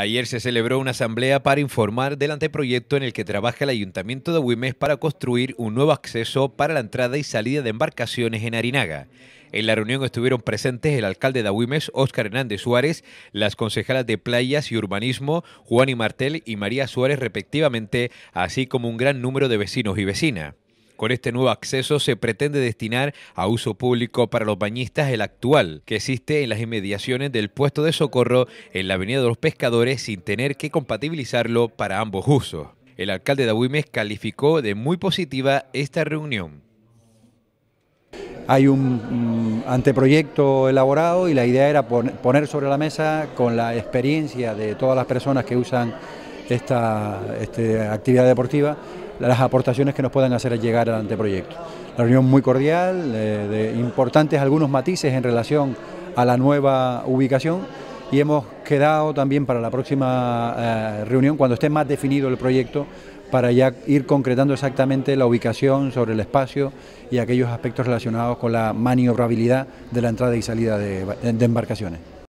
Ayer se celebró una asamblea para informar del anteproyecto en el que trabaja el Ayuntamiento de Güimes para construir un nuevo acceso para la entrada y salida de embarcaciones en Arinaga. En la reunión estuvieron presentes el alcalde de Agüimes, Óscar Hernández Suárez, las concejalas de Playas y Urbanismo, Juan y Martel y María Suárez respectivamente, así como un gran número de vecinos y vecinas. Con este nuevo acceso se pretende destinar a uso público para los bañistas el actual, que existe en las inmediaciones del puesto de socorro en la Avenida de los Pescadores sin tener que compatibilizarlo para ambos usos. El alcalde de calificó de muy positiva esta reunión. Hay un mm, anteproyecto elaborado y la idea era poner sobre la mesa con la experiencia de todas las personas que usan esta este, actividad deportiva las aportaciones que nos puedan hacer llegar al anteproyecto. La reunión muy cordial, eh, de importantes algunos matices en relación a la nueva ubicación y hemos quedado también para la próxima eh, reunión, cuando esté más definido el proyecto, para ya ir concretando exactamente la ubicación sobre el espacio y aquellos aspectos relacionados con la maniobrabilidad de la entrada y salida de embarcaciones.